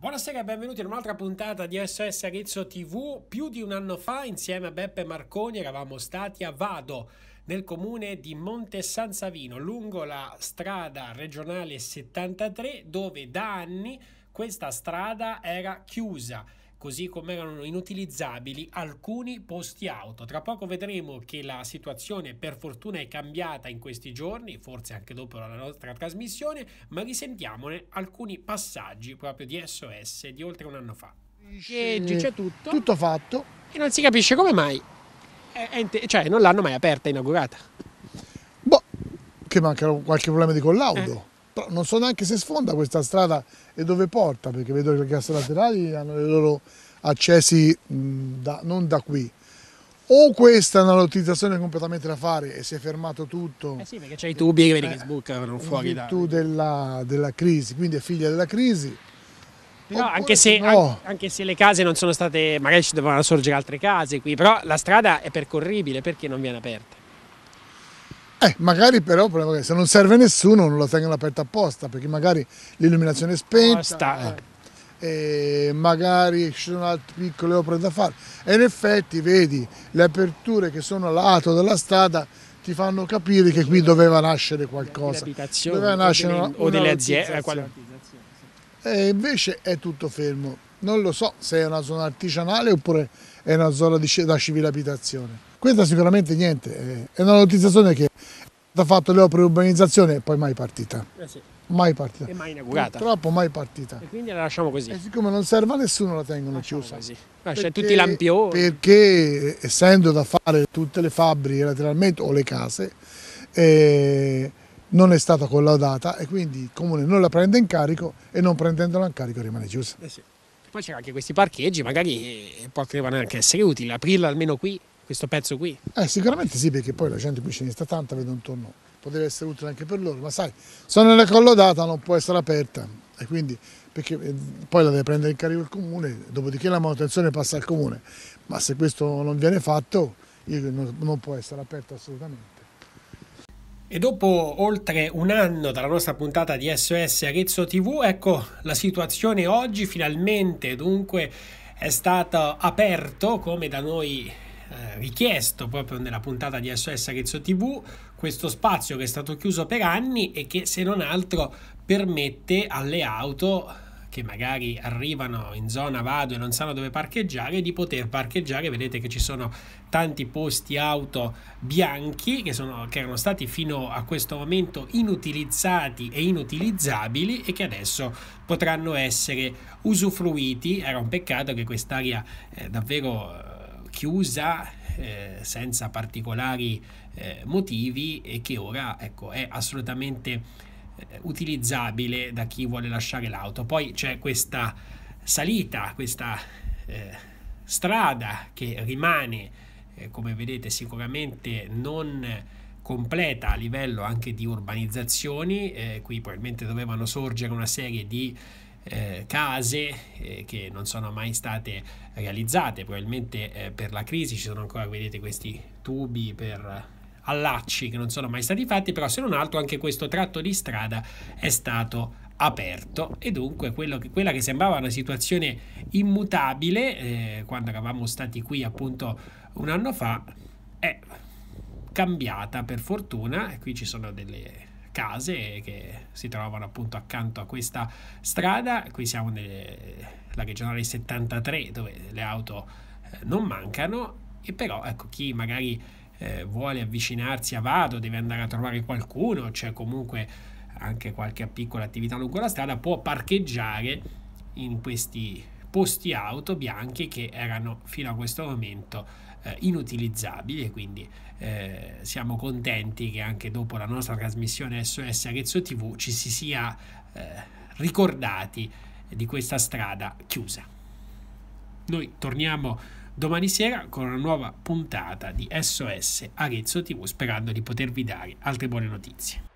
Buonasera e benvenuti in un'altra puntata di SOS Arezzo TV. Più di un anno fa, insieme a Beppe Marconi, eravamo stati a Vado, nel comune di Monte San Savino, lungo la strada regionale 73, dove da anni questa strada era chiusa così come erano inutilizzabili alcuni posti auto. Tra poco vedremo che la situazione per fortuna è cambiata in questi giorni, forse anche dopo la nostra trasmissione, ma risentiamone alcuni passaggi proprio di SOS di oltre un anno fa. Parcheggi, c'è tutto. Tutto fatto. E non si capisce come mai. cioè, non l'hanno mai aperta, inaugurata. Boh, che mancano qualche problema di collaudo. Eh però non so neanche se sfonda questa strada e dove porta, perché vedo che le casse laterali hanno i loro accessi mh, da, non da qui. O questa è una lottizzazione completamente da fare e si è fermato tutto. Eh sì, perché c'è i tubi che vedi eh, che sbucano fuori. In virtù da... della, della crisi, quindi è figlia della crisi. Però anche se, no. anche se, le case non sono state, magari ci dovevano sorgere altre case qui, però la strada è percorribile, perché non viene aperta? Eh, magari però se non serve nessuno non lo tengono aperto apposta perché magari l'illuminazione è spenta eh, e magari ci sono altre piccole opere da fare e in effetti vedi le aperture che sono a lato della strada ti fanno capire che qui doveva nascere qualcosa doveva nascere o delle, o delle aziende eh, e invece è tutto fermo non lo so se è una zona artigianale oppure è una zona di, da civile abitazione questa sicuramente niente, eh. è una notizzazione che è stata fatta le opere di urbanizzazione e poi mai partita. Eh sì. Mai partita. E mai inaugurata. Purtroppo mai partita. E quindi la lasciamo così. E siccome non serve a nessuno la tengono chiusa. Così. Lascia perché, tutti i lampioni. Perché essendo da fare tutte le fabbriche lateralmente o le case, eh, non è stata collaudata e quindi il comune non la prende in carico e non prendendola in carico rimane chiusa. Eh sì. Poi c'era anche questi parcheggi, magari eh, potevano anche essere utili, aprirla almeno qui questo pezzo qui. Eh, sicuramente sì, perché poi la gente qui ce ne sta tanta, vedo intorno, poteva essere utile anche per loro, ma sai, se non è collodata non può essere aperta e quindi perché eh, poi la deve prendere in carico il comune, dopodiché la manutenzione passa al comune, ma se questo non viene fatto non, non può essere aperto assolutamente. E dopo oltre un anno dalla nostra puntata di SOS Arezzo TV, ecco la situazione oggi finalmente dunque è stato aperto come da noi eh, richiesto proprio nella puntata di SOS Arezzo TV questo spazio che è stato chiuso per anni e che se non altro permette alle auto che magari arrivano in zona vado e non sanno dove parcheggiare di poter parcheggiare vedete che ci sono tanti posti auto bianchi che, sono, che erano stati fino a questo momento inutilizzati e inutilizzabili e che adesso potranno essere usufruiti era un peccato che quest'area eh, davvero chiusa eh, senza particolari eh, motivi e che ora ecco, è assolutamente eh, utilizzabile da chi vuole lasciare l'auto. Poi c'è questa salita, questa eh, strada che rimane, eh, come vedete, sicuramente non completa a livello anche di urbanizzazioni, eh, qui probabilmente dovevano sorgere una serie di eh, case eh, che non sono mai state realizzate, probabilmente eh, per la crisi ci sono ancora, vedete, questi tubi per allacci che non sono mai stati fatti, però se non altro anche questo tratto di strada è stato aperto e dunque che, quella che sembrava una situazione immutabile eh, quando eravamo stati qui appunto un anno fa è cambiata per fortuna e qui ci sono delle case che si trovano appunto accanto a questa strada. Qui siamo nella regionale 73 dove le auto eh, non mancano e però ecco chi magari eh, vuole avvicinarsi a Vado, deve andare a trovare qualcuno, c'è cioè comunque anche qualche piccola attività lungo la strada, può parcheggiare in questi posti auto bianchi che erano fino a questo momento eh, inutilizzabili e quindi eh, siamo contenti che anche dopo la nostra trasmissione SOS Arezzo TV ci si sia eh, ricordati di questa strada chiusa. Noi torniamo domani sera con una nuova puntata di SOS Arezzo TV sperando di potervi dare altre buone notizie.